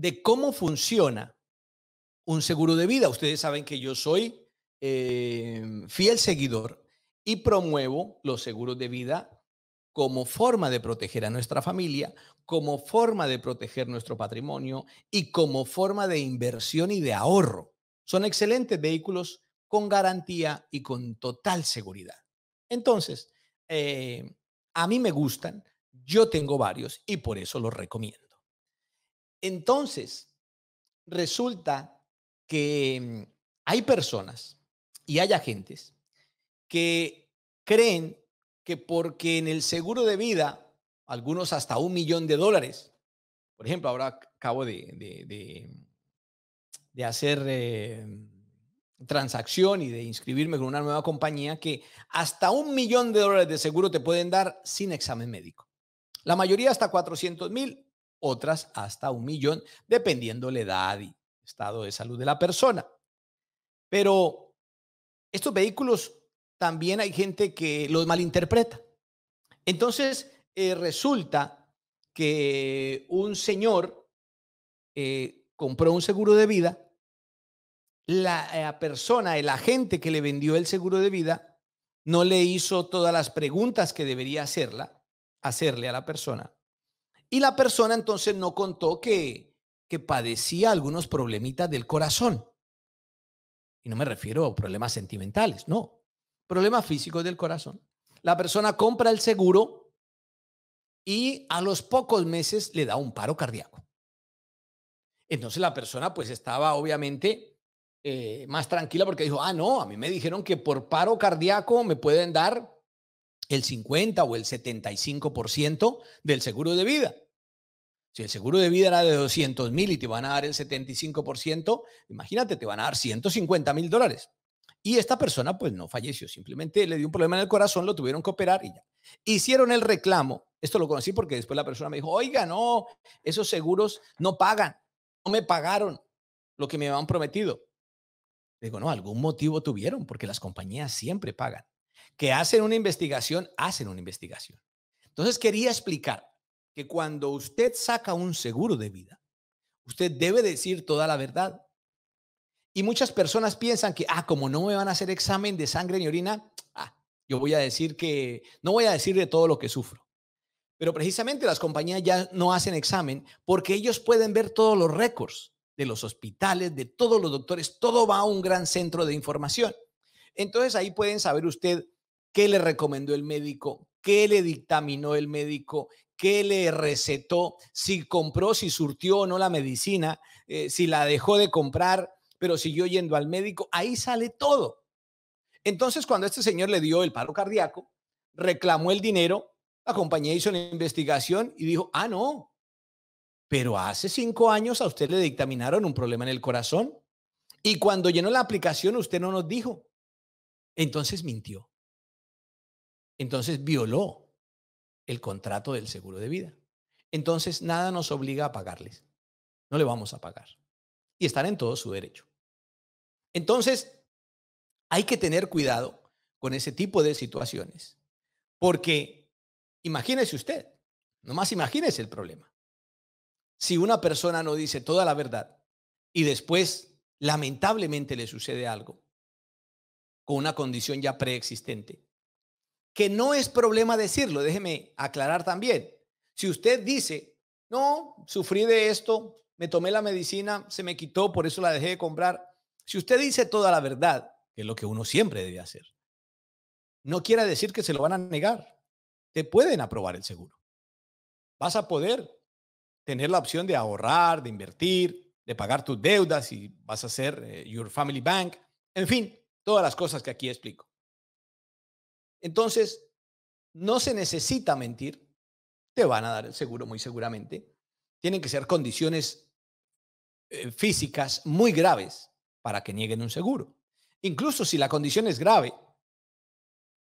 de cómo funciona un seguro de vida. Ustedes saben que yo soy eh, fiel seguidor y promuevo los seguros de vida como forma de proteger a nuestra familia, como forma de proteger nuestro patrimonio y como forma de inversión y de ahorro. Son excelentes vehículos con garantía y con total seguridad. Entonces, eh, a mí me gustan, yo tengo varios y por eso los recomiendo. Entonces, resulta que mm, hay personas y hay agentes que creen que porque en el seguro de vida, algunos hasta un millón de dólares, por ejemplo, ahora acabo de, de, mm, hacer eh, transacción y de inscribirme con una nueva compañía que hasta un millón de dólares de seguro te pueden dar sin examen médico. La mayoría hasta 400 mil, otras hasta un millón, dependiendo la edad y estado de salud de la persona. Pero estos vehículos también hay gente que los malinterpreta. Entonces, eh, resulta que un señor eh, compró un seguro de vida, eh, la persona, el agente que le vendió el seguro de vida, no le hizo todas las preguntas que debería hacerla, hacerle a la persona. Y la persona entonces no contó que, que padecía algunos problemitas del corazón. Y no me refiero a problemas sentimentales, no. Problemas físicos del corazón. La persona compra el seguro y a los pocos meses le da un paro cardíaco. Entonces la persona pues estaba obviamente eh, más tranquila porque dijo, ah, no, a mí me dijeron que por paro cardíaco me pueden dar el 50 o el 75% del seguro de vida. Si el seguro de vida era de 200 mil y te van a dar el 75%, imagínate, te van a dar 150 mil dólares. Y esta persona pues no falleció, simplemente le dio un problema en el corazón, lo tuvieron que operar y ya. Hicieron el reclamo. Esto lo conocí porque después la persona me dijo, oiga, no, esos seguros no pagan, no me pagaron lo que me habían prometido. Digo, no, algún motivo tuvieron porque las compañías siempre pagan que hacen una investigación, hacen una investigación. Entonces quería explicar que cuando usted saca un seguro de vida, usted debe decir toda la verdad. Y muchas personas piensan que, ah, como no me van a hacer examen de sangre ni orina, ah, yo voy a decir que, no voy a decir de todo lo que sufro. Pero precisamente las compañías ya no hacen examen porque ellos pueden ver todos los récords de los hospitales, de todos los doctores, todo va a un gran centro de información. Entonces ahí pueden saber usted qué le recomendó el médico, qué le dictaminó el médico, qué le recetó, si compró, si surtió o no la medicina, eh, si la dejó de comprar, pero siguió yendo al médico. Ahí sale todo. Entonces, cuando este señor le dio el paro cardíaco, reclamó el dinero, la compañía hizo una investigación y dijo, ah, no, pero hace cinco años a usted le dictaminaron un problema en el corazón y cuando llenó la aplicación usted no nos dijo. Entonces mintió. Entonces violó el contrato del seguro de vida. Entonces nada nos obliga a pagarles. No le vamos a pagar. Y estar en todo su derecho. Entonces, hay que tener cuidado con ese tipo de situaciones. Porque imagínese usted, nomás imagínese el problema. Si una persona no dice toda la verdad y después lamentablemente le sucede algo, con una condición ya preexistente. Que no es problema decirlo, déjeme aclarar también. Si usted dice, no, sufrí de esto, me tomé la medicina, se me quitó, por eso la dejé de comprar. Si usted dice toda la verdad, que es lo que uno siempre debe hacer, no quiera decir que se lo van a negar. Te pueden aprobar el seguro. Vas a poder tener la opción de ahorrar, de invertir, de pagar tus deudas y vas a ser eh, your family bank. En fin, Todas las cosas que aquí explico. Entonces, no se necesita mentir. Te van a dar el seguro muy seguramente. Tienen que ser condiciones eh, físicas muy graves para que nieguen un seguro. Incluso si la condición es grave,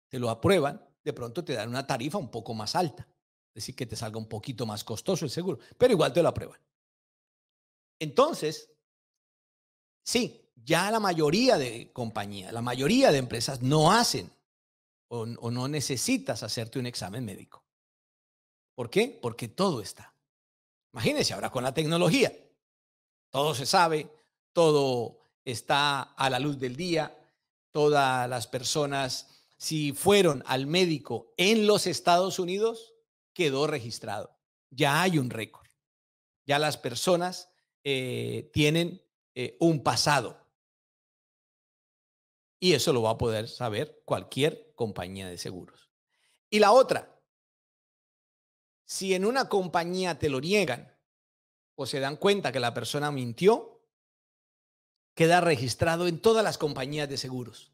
te lo aprueban, de pronto te dan una tarifa un poco más alta. Es decir, que te salga un poquito más costoso el seguro, pero igual te lo aprueban. Entonces, sí, ya la mayoría de compañías, la mayoría de empresas no hacen o, no necesitas hacerte un examen médico. ¿Por qué? Porque todo está. Imagínense ahora con la tecnología. Todo se sabe, todo está a la luz del día, todas las personas, si fueron al médico en los Estados Unidos, quedó registrado. Ya hay un récord. Ya las personas eh, tienen eh, un pasado. Y eso lo va a poder saber cualquier compañía de seguros. Y la otra, si en una compañía te lo niegan o se dan cuenta que la persona mintió, queda registrado en todas las compañías de seguros.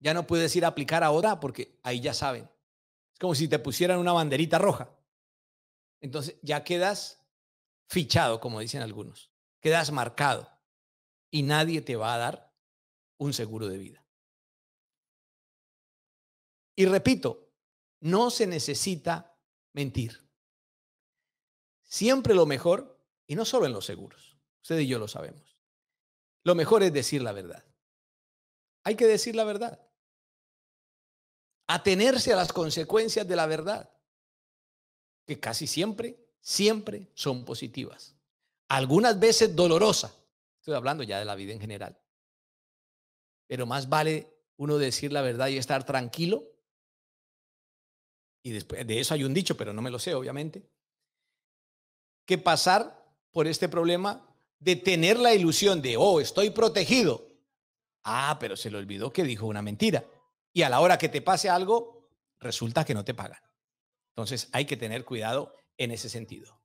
Ya no puedes ir a aplicar ahora porque ahí ya saben. Es como si te pusieran una banderita roja. Entonces ya quedas fichado, como dicen algunos. Quedas marcado y nadie te va a dar un seguro de vida. Y repito, no se necesita mentir. Siempre lo mejor, y no solo en los seguros, usted y yo lo sabemos, lo mejor es decir la verdad. Hay que decir la verdad. Atenerse a las consecuencias de la verdad, que casi siempre, siempre son positivas. Algunas veces dolorosa. Estoy hablando ya de la vida en general. Pero más vale uno decir la verdad y estar tranquilo y después de eso hay un dicho, pero no me lo sé, obviamente, que pasar por este problema de tener la ilusión de, oh, estoy protegido. Ah, pero se le olvidó que dijo una mentira. Y a la hora que te pase algo, resulta que no te pagan. Entonces hay que tener cuidado en ese sentido.